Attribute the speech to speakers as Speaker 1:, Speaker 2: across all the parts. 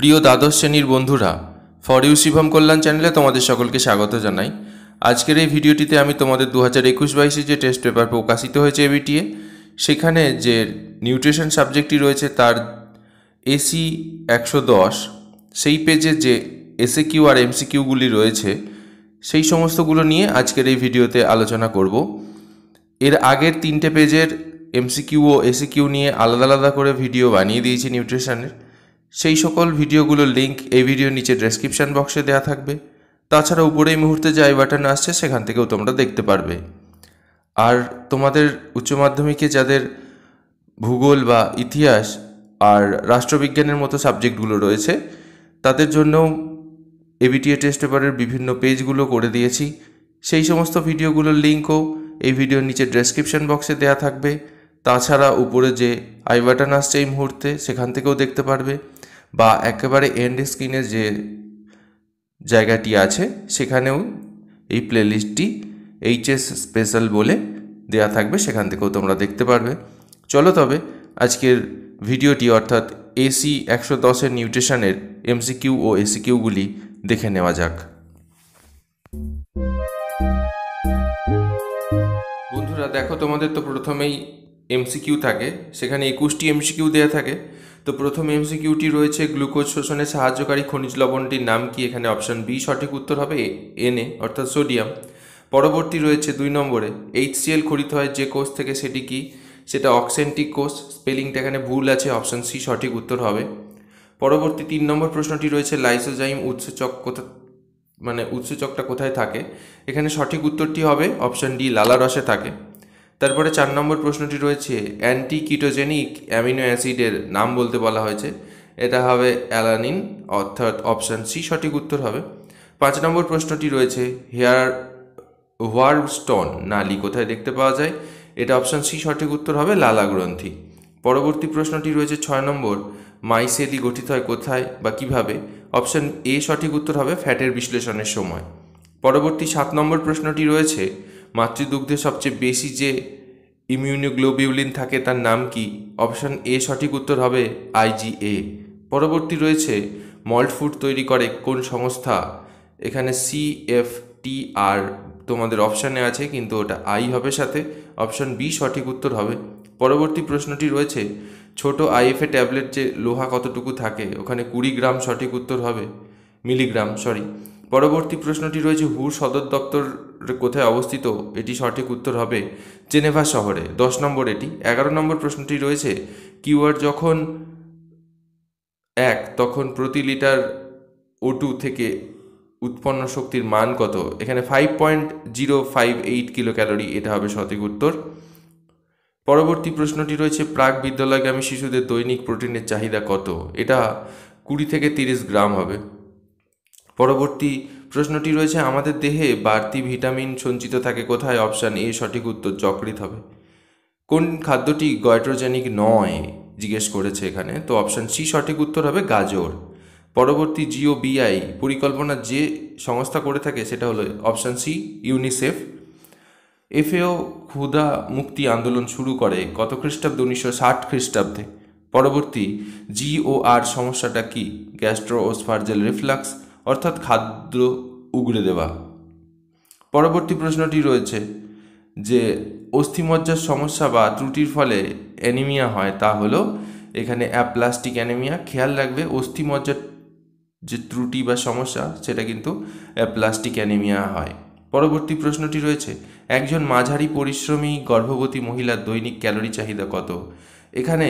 Speaker 1: প্রিয় দ্বাদশ শ্রেণীর বন্ধুরা ফর ইউ শিভম কল্যাণ চ্যানেলে তোমাদের সকলকে স্বাগত জানাই আজকের এই ভিডিওটিতে আমি তোমাদের দু হাজার একুশ বাইশে যে টেস্ট পেপার প্রকাশিত হয়েছে এবিটিএ সেখানে যে নিউট্রিশন সাবজেক্টটি রয়েছে তার এসি একশো দশ সেই পেজে যে এসএ কিউ আর এমসি কিউগুলি রয়েছে সেই সমস্তগুলো নিয়ে আজকের এই ভিডিওতে আলোচনা করব এর আগের তিনটে পেজের কিউ ও এসি কিউ নিয়ে আলাদা আলাদা করে ভিডিও বানিয়ে দিয়েছি নিউট্রিশনের সেই সকল ভিডিওগুলোর লিঙ্ক এই ভিডিওর নিচে ডেসক্রিপশান বক্সে দেওয়া থাকবে তাছাড়া উপরে এই মুহূর্তে যে আই বাটন আসছে সেখান থেকেও তোমরা দেখতে পারবে আর তোমাদের উচ্চ মাধ্যমিকে যাদের ভূগোল বা ইতিহাস আর রাষ্ট্রবিজ্ঞানের মতো সাবজেক্টগুলো রয়েছে তাদের জন্যও এবিটিএ টেস্ট পেপারের বিভিন্ন পেজগুলো করে দিয়েছি সেই সমস্ত ভিডিওগুলোর লিঙ্কও এই ভিডিওর নিচে ডেসক্রিপশন বক্সে দেওয়া থাকবে তাছাড়া উপরে যে আই বাটন আসছে এই মুহূর্তে সেখান থেকেও দেখতে পারবে বা একেবারে এন্ড স্ক্রিনে যে জায়গাটি আছে সেখানেও এই প্লেলিস্টটি এইচএস স্পেশাল বলে দেয়া থাকবে সেখান থেকেও তোমরা দেখতে পারবে চলো তবে আজকের ভিডিওটি অর্থাৎ এসি একশো দশের নিউট্রিশনের এমসিকিউ ও এসিকিউগুলি দেখে নেওয়া যাক বন্ধুরা দেখো তোমাদের তো প্রথমেই এমসিকিউ থাকে সেখানে একুশটি এমসিকিউ দেওয়া থাকে তো প্রথম এমসিকিউটি রয়েছে গ্লুকোজ শোষণে সাহায্যকারী খনিজ লবণটির নাম কি এখানে অপশান বি সঠিক উত্তর হবে এনএ অর্থাৎ সোডিয়াম পরবর্তী রয়েছে দুই নম্বরে এইচসিএল খরিত হয় যে কোষ থেকে সেটি কি সেটা অক্সেন্টিক কোষ স্পেলিংটা এখানে ভুল আছে অপশান সি সঠিক উত্তর হবে পরবর্তী তিন নম্বর প্রশ্নটি রয়েছে লাইসোজাইম উৎসচক কোথা মানে উৎসচকটা কোথায় থাকে এখানে সঠিক উত্তরটি হবে অপশান ডি লালারসে থাকে তারপরে চার নম্বর প্রশ্নটি রয়েছে অ্যান্টি কিটোজেনিক অ্যামিনো অ্যাসিডের নাম বলতে বলা হয়েছে এটা হবে অ্যালানিন অর্থাৎ অপশান সি সঠিক উত্তর হবে পাঁচ নম্বর প্রশ্নটি রয়েছে হেয়ার স্টোন নালি কোথায় দেখতে পাওয়া যায় এটা অপশান সি সঠিক উত্তর হবে লালা গ্রন্থি পরবর্তী প্রশ্নটি রয়েছে ছয় নম্বর মাইসেলি গঠিত হয় কোথায় বা কিভাবে অপশান এ সঠিক উত্তর হবে ফ্যাটের বিশ্লেষণের সময় পরবর্তী সাত নম্বর প্রশ্নটি রয়েছে মাতৃদুগ্ধে সবচেয়ে বেশি যে ইমিউনোগ্লোবিউলিন থাকে তার নাম কি অপশন এ সঠিক উত্তর হবে আইজিএ পরবর্তী রয়েছে মল্ট ফুড তৈরি করে কোন সংস্থা এখানে সিএফটিআর তোমাদের অপশানে আছে কিন্তু ওটা আই হবে সাথে অপশন বি সঠিক উত্তর হবে পরবর্তী প্রশ্নটি রয়েছে ছোট আইএফএ ট্যাবলেট যে লোহা কতটুকু থাকে ওখানে কুড়ি গ্রাম সঠিক উত্তর হবে মিলিগ্রাম সরি পরবর্তী প্রশ্নটি রয়েছে হু সদর দপ্তর কোথায় অবস্থিত এটি সঠিক উত্তর হবে জেনেভা শহরে দশ নম্বর এটি এগারো নম্বর প্রশ্নটি রয়েছে কিউআর যখন এক তখন প্রতি লিটার ওটু থেকে উৎপন্ন শক্তির মান কত এখানে five point zero five eight kilo calorie এটা হবে সঠিক উত্তর পরবর্তী প্রশ্নটি রয়েছে প্রাক বিদ্যালয়গামী শিশুদের দৈনিক প্রোটিনের চাহিদা কত এটা কুড়ি থেকে তিরিশ গ্রাম হবে পরবর্তী প্রশ্নটি রয়েছে আমাদের দেহে বাড়তি ভিটামিন সঞ্চিত থাকে কোথায় অপশান এ সঠিক উত্তর যকৃত হবে কোন খাদ্যটি গয়ট্রোজেনিক নয় জিজ্ঞেস করেছে এখানে তো অপশান সি সঠিক উত্তর হবে গাজর পরবর্তী জিও বিআই পরিকল্পনা যে সংস্থা করে থাকে সেটা হলো অপশান সি ইউনিসেফ এফএও ক্ষুদা মুক্তি আন্দোলন শুরু করে কত খ্রিস্টাব্দ উনিশশো ষাট খ্রিস্টাব্দে পরবর্তী জিওআর সমস্যাটা কি গ্যাস্ট্রো ওসফার্জেল রিফ্লাক্স অর্থাৎ খাদ্য উগড়ে দেওয়া পরবর্তী প্রশ্নটি রয়েছে যে অস্থিমজ্জার সমস্যা বা ত্রুটির ফলে অ্যানিমিয়া হয় তা হলো এখানে অ্যাপ্লাস্টিক অ্যানিমিয়া খেয়াল রাখবে অস্থিমজ্জার যে ত্রুটি বা সমস্যা সেটা কিন্তু অ্যাপ্লাস্টিক অ্যানিমিয়া হয় পরবর্তী প্রশ্নটি রয়েছে একজন মাঝারি পরিশ্রমী গর্ভবতী মহিলার দৈনিক ক্যালোরি চাহিদা কত এখানে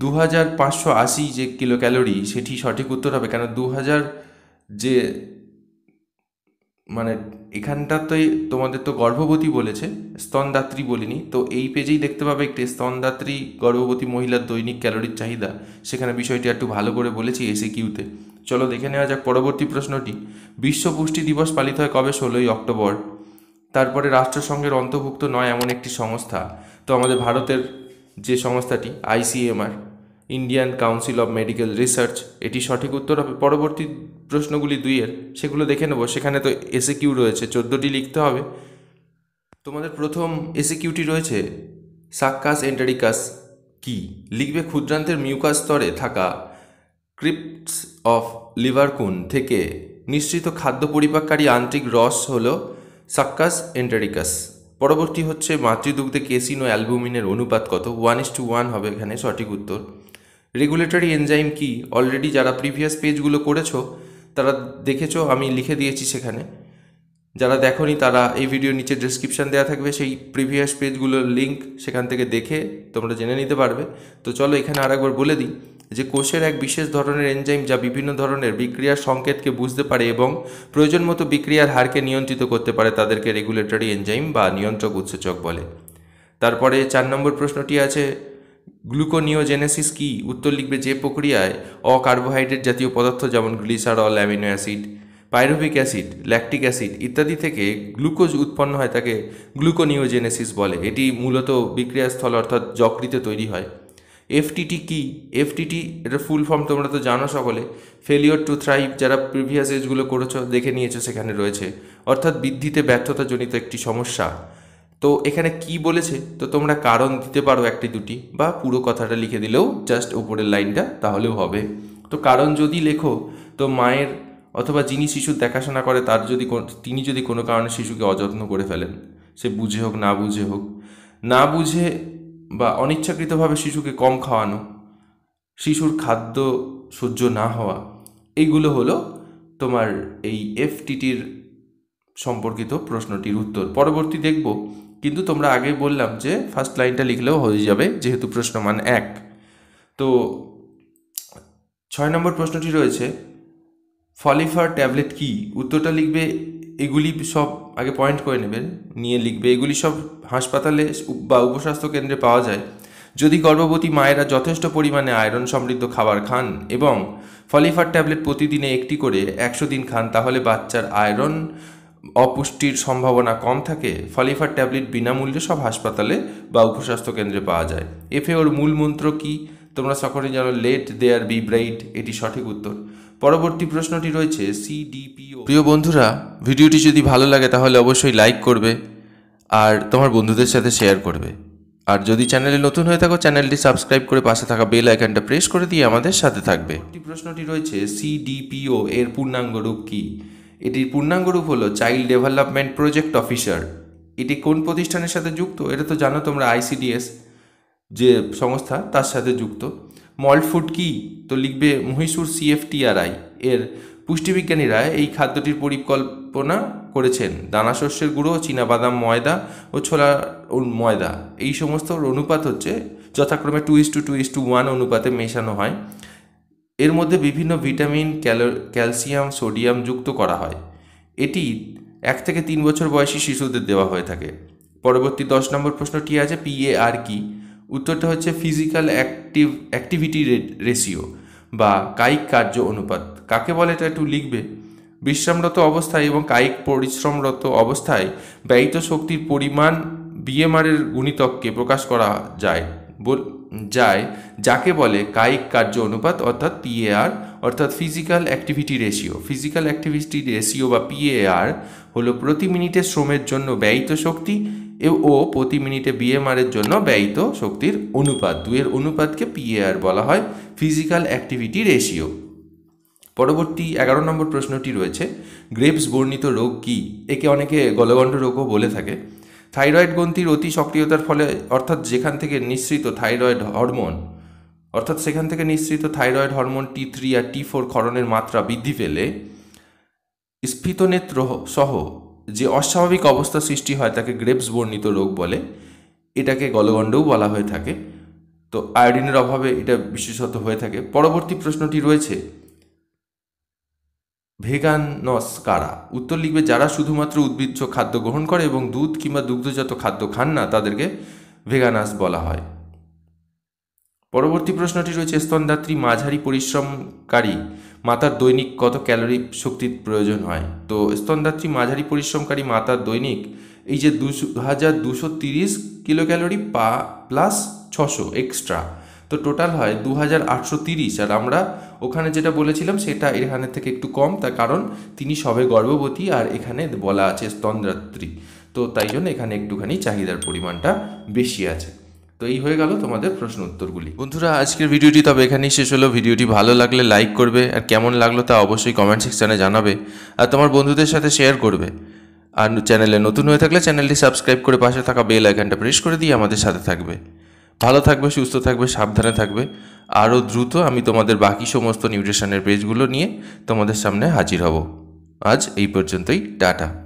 Speaker 1: দু হাজার পাঁচশো আশি যে কিলো ক্যালোরি সেটি সঠিক উত্তর হবে কেন দু হাজার যে মানে এখানটাতেই তোমাদের তো গর্ভবতী বলেছে স্তনদাত্রী বলিনি তো এই পেজেই দেখতে পাবে একটি স্তনদাত্রী গর্ভবতী মহিলার দৈনিক ক্যালোরির চাহিদা সেখানে বিষয়টি একটু ভালো করে বলেছি এসে কিউতে চলো দেখে নেওয়া যাক পরবর্তী প্রশ্নটি বিশ্ব পুষ্টি দিবস পালিত হয় কবে ষোলোই অক্টোবর তারপরে রাষ্ট্রসংঘের অন্তর্ভুক্ত নয় এমন একটি সংস্থা তো আমাদের ভারতের যে সংস্থাটি ICMR Indian Council of Medical Research এটি সঠিক উত্তর হবে পরবর্তী প্রশ্নগুলি দুইয়ের সেগুলো দেখে নেব সেখানে তো এসে কিউ রয়েছে চোদ্দোটি লিখতে হবে তোমাদের প্রথম এসে কিউটি রয়েছে সাক্কাস এন্টারিকাস কি লিখবে ক্ষুদ্রান্তের মিউকাস স্তরে থাকা ক্রিপ্টস অফ লিভারকুন থেকে নিশ্চিত খাদ্য পরিপাককারী আন্ত্রিক রস হল সাক্কাস এন্টারিকাস পরবর্তী হচ্ছে মাতৃদুগ্ধে কেসিন ও অ্যালবুমিনের অনুপাত কত ওয়ান ইস টু ওয়ান হবে এখানে সঠিক উত্তর রেগুলেটরি এনজাইম কি অলরেডি যারা প্রিভিয়াস পেজগুলো করেছো তারা দেখেছ আমি লিখে দিয়েছি সেখানে যারা দেখনি তারা এই ভিডিও নিচে ডিসক্রিপশান দেওয়া থাকবে সেই প্রিভিয়াস পেজগুলোর লিঙ্ক সেখান থেকে দেখে তোমরা জেনে নিতে পারবে তো চলো এখানে আরেকবার বলে দিই যে কোষের এক বিশেষ ধরনের এনজাইম যা বিভিন্ন ধরনের বিক্রিয়ার সংকেতকে বুঝতে পারে এবং প্রয়োজন মতো বিক্রিয়ার হারকে নিয়ন্ত্রিত করতে পারে তাদেরকে রেগুলেটরি এনজাইম বা নিয়ন্ত্রক উৎসেচক বলে তারপরে চার নম্বর প্রশ্নটি আছে গ্লুকোনিওজেনেসিস কি উত্তর লিখবে যে প্রক্রিয়ায় অকার্বোহাইড্রেট জাতীয় পদার্থ যেমন glycerol amino acid pyruvic acid lactic acid ইত্যাদি থেকে গ্লুকোজ উৎপন্ন হয় তাকে গ্লুকোনিওজেনেসিস বলে এটি মূলত বিক্রিয়াস্থল অর্থাৎ যকৃতে তৈরি হয় এফটিটি কি এফটিটি এটা ফুল ফর্ম তোমরা তো জানো সকলে ফেলিওর টু থ্রাইভ যারা প্রিভিয়াস এজগুলো করেছো দেখে নিয়েছো সেখানে রয়েছে অর্থাৎ বৃদ্ধিতে ব্যর্থতাজনিত একটি সমস্যা তো এখানে কি বলেছে তো তোমরা কারণ দিতে পারো একটি দুটি বা পুরো কথাটা লিখে দিলেও জাস্ট ওপরের লাইনটা তাহলেও হবে তো কারণ যদি লেখো তো মায়ের অথবা যিনি শিশুর দেখাশোনা করে তার যদি তিনি যদি কোনো কারণে শিশুকে অযত্ন করে ফেলেন সে বুঝে হোক না বুঝে হোক না বুঝে বা অনিচ্ছাকৃতভাবে শিশুকে কম খাওয়ানো শিশুর খাদ্য সহ্য না হওয়া এইগুলো হলো তোমার এই এফটিটির সম্পর্কিত প্রশ্নটির উত্তর পরবর্তী দেখব কিন্তু তোমরা আগে বললাম যে ফার্স্ট লাইনটা লিখলেও হয়ে যাবে যেহেতু প্রশ্ন মান এক তো ছয় নম্বর প্রশ্নটি রয়েছে ফলিফার ট্যাবলেট কি উত্তরটা লিখবে এগুলি সব আগে পয়েন্ট করে নেবে নিয়ে লিখবে এগুলি সব হাসপাতালে বা উপস্বাস্থ্য কেন্দ্রে পাওয়া যায় যদি গর্ভবতী মায়েরা যথেষ্ট পরিমাণে আয়রন সমৃদ্ধ খাবার খান এবং ফলিফার ট্যাবলেট প্রতিদিনে একটি করে একশো দিন খান তাহলে বাচ্চার আয়রন অপুষ্টির সম্ভাবনা কম থাকে ফলিফার ট্যাবলেট বিনামূল্যে সব হাসপাতালে বা উপস্বাস্থ্য কেন্দ্রে পাওয়া যায় এফে ওর মূল মন্ত্র কী তোমরা সকলে জানো লেট দেয়ার বি ব্রাইট এটি সঠিক উত্তর পরবর্তী প্রশ্নটি রয়েছে সিডিপিও প্রিয় বন্ধুরা ভিডিওটি যদি ভালো লাগে তাহলে অবশ্যই লাইক করবে আর তোমার বন্ধুদের সাথে শেয়ার করবে আর যদি চ্যানেলে নতুন হয়ে থাকো চ্যানেলটি সাবস্ক্রাইব করে পাশে থাকা বেল আইকনটা প্রেস করে দিয়ে আমাদের সাথে থাকবে প্রশ্নটি রয়েছে সিডিপিও এর পূর্ণাঙ্গ রূপ কী এটির পূর্ণাঙ্গ রূপ হলো চাইল্ড ডেভেলপমেন্ট প্রজেক্ট অফিসার এটি কোন প্রতিষ্ঠানের সাথে যুক্ত এটা তো জানো তোমরা আইসিডিএস যে সংস্থা তার সাথে যুক্ত মলফুড কি তো লিখবে মহীশূর সিএফটিআরআই এর পুষ্টিবিজ্ঞানীরা এই খাদ্যটির পরিকল্পনা করেছেন দানাশস্যের গুঁড়ো বাদাম ময়দা ও ছোলার ময়দা এই সমস্ত অনুপাত হচ্ছে যথাক্রমে two is to two is to one অনুপাতে মেশানো হয় এর মধ্যে বিভিন্ন ভিটামিন ক্যালসিয়াম সোডিয়াম যুক্ত করা হয় এটি এক থেকে তিন বছর বয়সী শিশুদের দেওয়া হয়ে থাকে পরবর্তী দশ নম্বর প্রশ্নটি আছে পিএ আর কি উত্তরটা হচ্ছে ফিজিক্যাল অ্যাক্টিভ অ্যাক্টিভিটি রেশিও বা কায়িক কার্য অনুপাত কাকে বলে এটা একটু লিখবে বিশ্রামরত অবস্থায় এবং কায়িক পরিশ্রমরত অবস্থায় ব্যয়িত শক্তির পরিমাণ বিএমআরের গুণিতককে প্রকাশ করা যায় যায় যাকে বলে কায়িক কার্য অনুপাত অর্থাৎ পিএআর অর্থাৎ physical activity ratio physical activity ratio বা পিএআর হলো প্রতি মিনিটে শ্রমের জন্য ব্যয়িত শক্তি ও প্রতি মিনিটে বিএমআরের জন্য ব্যয়িত শক্তির অনুপাত দুয়ের অনুপাতকে পিএআর বলা হয় ফিজিক্যাল অ্যাক্টিভিটি রেশিও পরবর্তী এগারো নম্বর প্রশ্নটি রয়েছে গ্রেপস বর্ণিত রোগ কি একে অনেকে গলগণ্ড রোগও বলে থাকে থাইরয়েড গ্রন্থির অতি সক্রিয়তার ফলে অর্থাৎ যেখান থেকে নিঃসৃত থাইরয়েড হরমোন অর্থাৎ সেখান থেকে নিঃসৃত থাইরয়েড হরমোন টি থ্রি আর টি ফোর ক্ষরণের মাত্রা বৃদ্ধি পেলে স্ফীতনেত্র সহ যে অস্বাভাবিক অবস্থা সৃষ্টি হয় তাকে গ্রেপস বর্ণিত রোগ বলে এটাকে গলগণ্ডও বলা হয়ে থাকে তো আয়োডিনের অভাবে এটা বিশেষত হয়ে থাকে পরবর্তী প্রশ্নটি রয়েছে ভেগানস কারা উত্তর লিখবে যারা শুধুমাত্র উদ্ভিজ্জ খাদ্য গ্রহণ করে এবং দুধ কিংবা দুগ্ধজাত খাদ্য খান না তাদেরকে ভেগানাস বলা হয় পরবর্তী প্রশ্নটি রয়েছে স্তনদাত্রী মাঝারি পরিশ্রমকারী মাতার দৈনিক কত ক্যালোরি শক্তির প্রয়োজন হয় তো স্তনদাত্রী মাঝারি পরিশ্রমকারী মাতার দৈনিক এই যে দুশো হাজার দুশো তিরিশ কিলো ক্যালোরি পা প্লাস ছশো এক্সট্রা তো টোটাল হয় দু আর আমরা ওখানে যেটা বলেছিলাম সেটা এখানে থেকে একটু কম তার কারণ তিনি সবে গর্ভবতী আর এখানে বলা আছে স্তন্দ্রাত্রী তো তাই জন্য এখানে একটুখানি চাহিদার পরিমাণটা বেশি আছে তো এই হয়ে গেল তোমাদের প্রশ্ন উত্তরগুলি বন্ধুরা আজকের ভিডিওটি তবে এখানেই শেষ হলো ভিডিওটি ভালো লাগলে লাইক করবে আর কেমন লাগলো তা অবশ্যই কমেন্ট সেকশানে জানাবে আর তোমার বন্ধুদের সাথে শেয়ার করবে আর চ্যানেলে নতুন হয়ে থাকলে চ্যানেলটি সাবস্ক্রাইব করে পাশে থাকা বেল আইকনটা প্রেস করে দিয়ে আমাদের সাথে থাকবে ভালো থাকবে সুস্থ থাকবে সাবধানে থাকবে আরও দ্রুত আমি তোমাদের বাকি সমস্ত নিউট্রিশনের পেজগুলো নিয়ে তোমাদের সামনে হাজির হব আজ এই পর্যন্তই টাটা